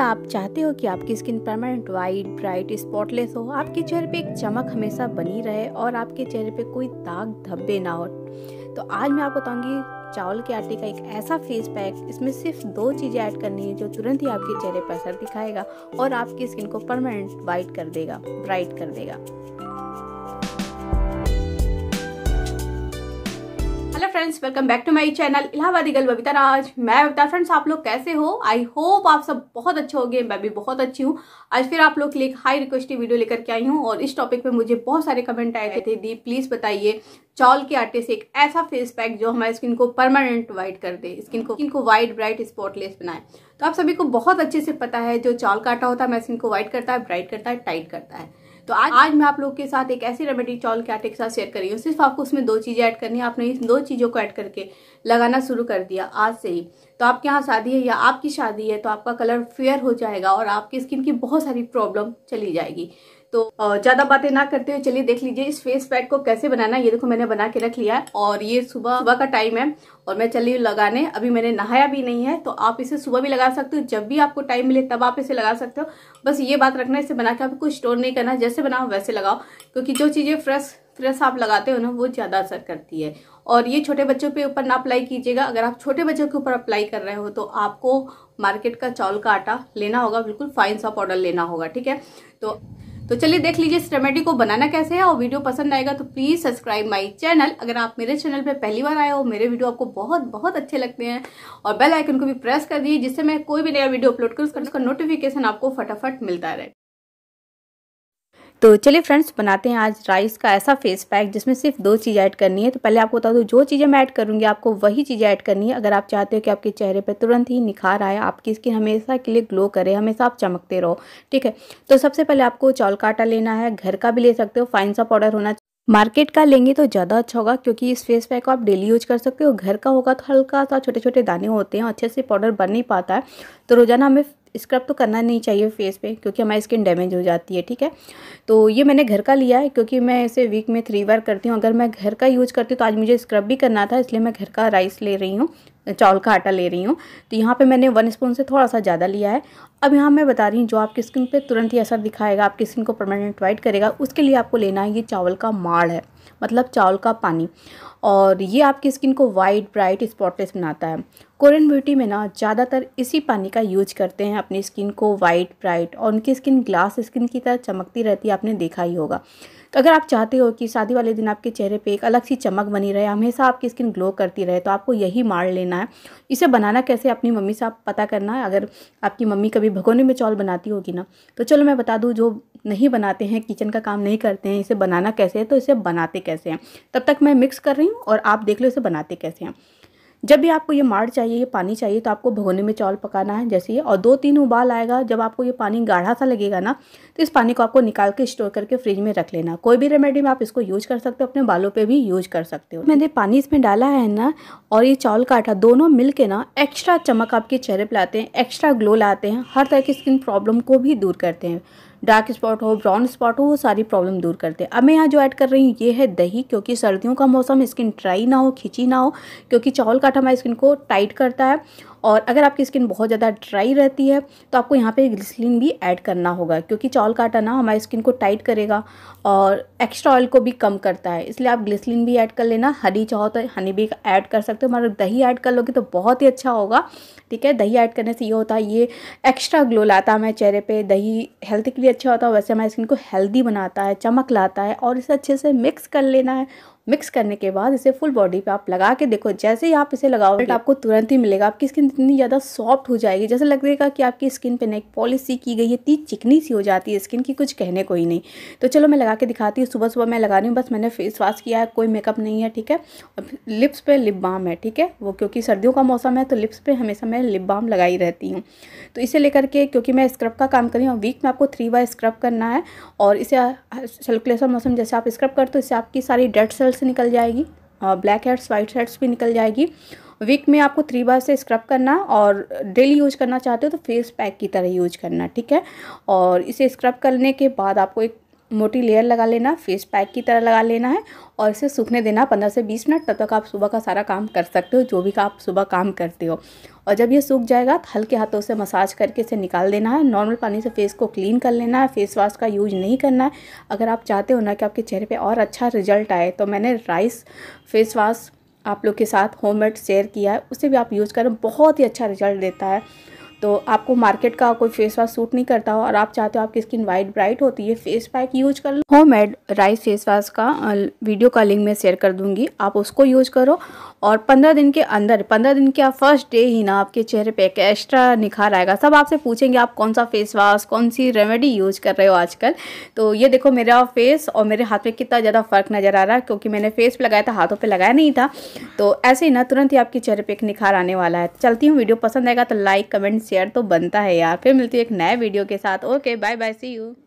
आप चाहते हो कि आपकी skin permanent white bright spotless हो आपके चेहरे पे एक चमक हमेशा बनी रहे और आपके चेहरे पे कोई दाग धब्बे ना हो तो आज मैं आपको बताऊंगी चावल के आटे का एक ऐसा फेस पैक इसमें सिर्फ दो चीज़ें ऐड करनी है जो तुरंत ही आपके चेहरे पर असर दिखाएगा और आपकी स्किन को परमानेंट वाइट कर देगा ब्राइट कर देगा friends welcome back to my channel Allahabadi gal Babita राज मैं बबीता फ्रेंड्स आप लोग कैसे हो आई होप आप सब बहुत अच्छे होंगे मैं भी बहुत अच्छी हूँ आज फिर आप लोग के लिए हाई रिक्वेस्टेड वीडियो लेकर के आई हूँ और इस टॉपिक पे मुझे बहुत सारे कमेंट आए थे दी प्लीज़ बताइए चावल के आटे से एक ऐसा फेस पैक जो हमारे स्किन को परमानेंट वाइट कर दे स्किन को स्किन को वाइट ब्राइट स्पॉटलेस बनाए तो आप सभी को बहुत अच्छे से पता है जो चावल का आटा होता है हमारे स्किन को व्हाइट करता है ब्राइट करता है टाइट करता है तो आज आज मैं आप लोग के साथ एक ऐसी रेमेडी चावल के आटे के साथ शेयर करी हूँ सिर्फ आपको उसमें दो चीज़ें ऐड करनी है आपने इस दो चीज़ों को ऐड करके लगाना शुरू कर दिया आज से ही तो आपके यहाँ शादी है या आपकी शादी है तो आपका कलर फेयर हो जाएगा और आपकी स्किन की बहुत सारी प्रॉब्लम चली जाएगी तो ज्यादा बातें ना करते हुए चलिए देख लीजिए इस फेस पैक को कैसे बनाना ये देखो मैंने बना के रख लिया है और ये सुबह सुबह का टाइम है और मैं चली हूँ लगाने अभी मैंने नहाया भी नहीं है तो आप इसे सुबह भी लगा सकते हो जब भी आपको टाइम मिले तब आप इसे लगा सकते हो बस ये बात रखना इसे बना के आपको स्टोर नहीं करना जैसे बनाओ वैसे लगाओ क्योंकि जो चीज़ें फ्रेश फ्रेश आप लगाते हो ना वो ज़्यादा असर करती है और ये छोटे बच्चों के ऊपर ना अप्लाई कीजिएगा अगर आप छोटे बच्चों के ऊपर अप्लाई कर रहे हो तो आपको मार्केट का चावल का आटा लेना होगा बिल्कुल फाइन सा पाउडर लेना होगा ठीक है तो तो चलिए देख लीजिए इस रेमेडी को बनाना कैसे है और वीडियो पसंद आएगा तो प्लीज सब्सक्राइब माई चैनल अगर आप मेरे चैनल पर पहली बार आए हो मेरे वीडियो आपको बहुत बहुत अच्छे लगते हैं और बेल आइकन को भी प्रेस कर दिए जिससे मैं कोई भी नया वीडियो अपलोड करूँ उसका नोटिफिकेशन आपको फटाफट मिलता रहे तो चलिए फ्रेंड्स बनाते हैं आज राइस का ऐसा फेस पैक जिसमें सिर्फ दो चीज़ें ऐड करनी है तो पहले आपको बता दूँ जो चीज़ें मैं ऐड करूँगी आपको वही चीज़ें ऐड करनी है अगर आप चाहते हो कि आपके चेहरे पर तुरंत ही निखार आए आपकी स्किन हमेशा के लिए ग्लो करे हमेशा आप चमकते रहो ठीक है तो सबसे पहले आपको चौल काटा लेना है घर का भी ले सकते हो फाइन सा पाउडर होना मार्केट का लेंगे तो ज़्यादा अच्छा होगा क्योंकि इस फेस पैक को आप डेली यूज कर सकते हो घर का होगा तो हल्का सा छोटे छोटे दाने होते हैं अच्छे से पाउडर बन नहीं पाता है तो रोज़ाना हमें स्क्रब तो करना नहीं चाहिए फेस पे क्योंकि हमारी स्किन डैमेज हो जाती है ठीक है तो ये मैंने घर का लिया है क्योंकि मैं इसे वीक में थ्री बार करती हूँ अगर मैं घर का यूज़ करती हूँ तो आज मुझे स्क्रब भी करना था इसलिए मैं घर का राइस ले रही हूँ चावल का आटा ले रही हूँ तो यहाँ पे मैंने वन स्पून से थोड़ा सा ज़्यादा लिया है अब यहाँ मैं बता रही हूँ जो आपकी स्किन पे तुरंत ही असर दिखाएगा आपकी स्किन को परमानेंट वाइट करेगा उसके लिए आपको लेना है ये चावल का माड़ है मतलब चावल का पानी और ये आपकी स्किन को वाइट ब्राइट स्पॉटलेस बनाता है कोरियन ब्यूटी में ना ज़्यादातर इसी पानी का यूज करते हैं अपनी स्किन को वाइट ब्राइट और उनकी स्किन ग्लास स्किन की तरह चमकती रहती है आपने देखा ही होगा तो अगर आप चाहते हो कि शादी वाले दिन आपके चेहरे पे एक अलग सी चमक बनी रहे हमेशा आपकी स्किन ग्लो करती रहे तो आपको यही मार लेना है इसे बनाना कैसे अपनी मम्मी से आप पता करना है अगर आपकी मम्मी कभी भगोने में चौल बनाती होगी ना तो चलो मैं बता दूँ जो नहीं बनाते हैं किचन का काम नहीं करते हैं इसे बनाना कैसे है तो इसे बनाते कैसे हैं तब तक मैं मिक्स कर रही हूँ और आप देख लो इसे बनाते कैसे हैं जब भी आपको ये माड़ चाहिए ये पानी चाहिए तो आपको भगोने में चावल पकाना है जैसे ये और दो तीन उबाल आएगा जब आपको ये पानी गाढ़ा सा लगेगा ना तो इस पानी को आपको निकाल के स्टोर करके फ्रिज में रख लेना कोई भी रेमेडी में आप इसको यूज कर सकते हो अपने बालों पर भी यूज कर सकते हो मैंने पानी इसमें डाला है ना और ये चावल का आटा दोनों मिल के ना एक्स्ट्रा चमक आपके चेहरे पर लाते हैं एक्स्ट्रा ग्लो लाते हैं हर तरह की स्किन प्रॉब्लम को भी दूर करते हैं डार्क स्पॉट हो ब्राउन स्पॉट हो वो सारी प्रॉब्लम दूर करते हैं अब मैं यहाँ जो ऐड कर रही हूँ ये है दही क्योंकि सर्दियों का मौसम स्किन ड्राई ना हो खिंची ना हो क्योंकि चावल का आटा हमारी स्किन को टाइट करता है और अगर आपकी स्किन बहुत ज़्यादा ड्राई रहती है तो आपको यहाँ पे ग्लिसलिन भी ऐड करना होगा क्योंकि चावल का आटा ना हमारी स्किन को टाइट करेगा और एक्स्ट्रा ऑयल को भी कम करता है इसलिए आप ग्लिसलिन भी ऐड कर लेना हरी चाहो तो हनी भी ऐड कर सकते हो मगर दही ऐड कर लोगे तो बहुत ही अच्छा होगा ठीक है दही ऐड करने से ये होता है ये एक्स्ट्रा ग्लो लाता है हमारे चेहरे पर दही हेल्थ के लिए अच्छा होता है वैसे हमारी स्किन को हेल्दी बनाता है चमक लाता है और इसे अच्छे से मिक्स कर लेना है मिक्स करने के बाद इसे फुल बॉडी पे आप लगा के देखो जैसे ही आप इसे लगाओ आपको तुरंत ही मिलेगा आपकी स्किन इतनी ज़्यादा सॉफ्ट हो जाएगी जैसे लगेगा कि आपकी स्किन पे नेक पॉलिसी सी की गई है इतनी चिकनी सी हो जाती है स्किन की कुछ कहने को ही नहीं तो चलो मैं लगा के दिखाती हूँ सुबह सुबह मैं लगा रही हूँ बस मैंने फेस वॉश किया है कोई मेकअप नहीं है ठीक है लिप्स पर लिप बाम है ठीक है वो क्योंकि सर्दियों का मौसम है तो लिप्स पर हमेशा मैं लिप बाम लगाई रहती हूँ तो इसे लेकर के क्योंकि मैं स्क्रब का काम करी हूँ वीक में आपको थ्री बार स्क्रब करना है और इसे सलकुलेसर मौसम जैसे आप स्क्रब करते हो इससे आपकी सारी डेड सेल्स हेड्स निकल जाएगी ब्लैक हेड्स वाइट हेड्स भी निकल जाएगी वीक में आपको थ्री बार से स्क्रब करना और डेली यूज करना चाहते हो तो फेस पैक की तरह यूज करना ठीक है और इसे स्क्रब करने के बाद आपको एक मोटी लेयर लगा लेना फेस पैक की तरह लगा लेना है और इसे सूखने देना पंद्रह से बीस मिनट तब तक आप सुबह का सारा काम कर सकते हो जो भी का आप सुबह काम करते हो और जब ये सूख जाएगा तो हल्के हाथों से मसाज करके इसे निकाल देना है नॉर्मल पानी से फेस को क्लीन कर लेना है फेस वाश का यूज नहीं करना है अगर आप चाहते हो ना कि आपके चेहरे पर और अच्छा रिजल्ट आए तो मैंने राइस फेस वाश आप लोग के साथ होम मेड शेयर किया है उसे भी आप यूज़ करें बहुत ही अच्छा रिजल्ट देता है तो आपको मार्केट का कोई फेस वॉश सूट नहीं करता हो और आप चाहते हो आपकी स्किन वाइट ब्राइट होती है फेस पैक यूज कर लो home made rice face wash का वीडियो का लिंक मैं शेयर कर दूंगी आप उसको यूज करो और पंद्रह दिन के अंदर पंद्रह दिन के फर्स्ट डे ही ना आपके चेहरे पे एक एक्स्ट्रा निखार आएगा सब आपसे पूछेंगे आप कौन सा फेस वॉश कौन सी रेमेडी यूज कर रहे हो आजकल तो ये देखो मेरा फेस और मेरे हाथ पे कितना ज़्यादा फ़र्क नज़र आ रहा है क्योंकि मैंने फेस पर लगाया था हाथों पर लगाया नहीं था तो ऐसे ही ना तुरंत ही आपके चेहरे पर एक निखार आने वाला है चलती हूँ वीडियो पसंद आएगा तो लाइक कमेंट शेयर तो बनता है यार फिर मिलती है एक नए वीडियो के साथ okay bye bye see you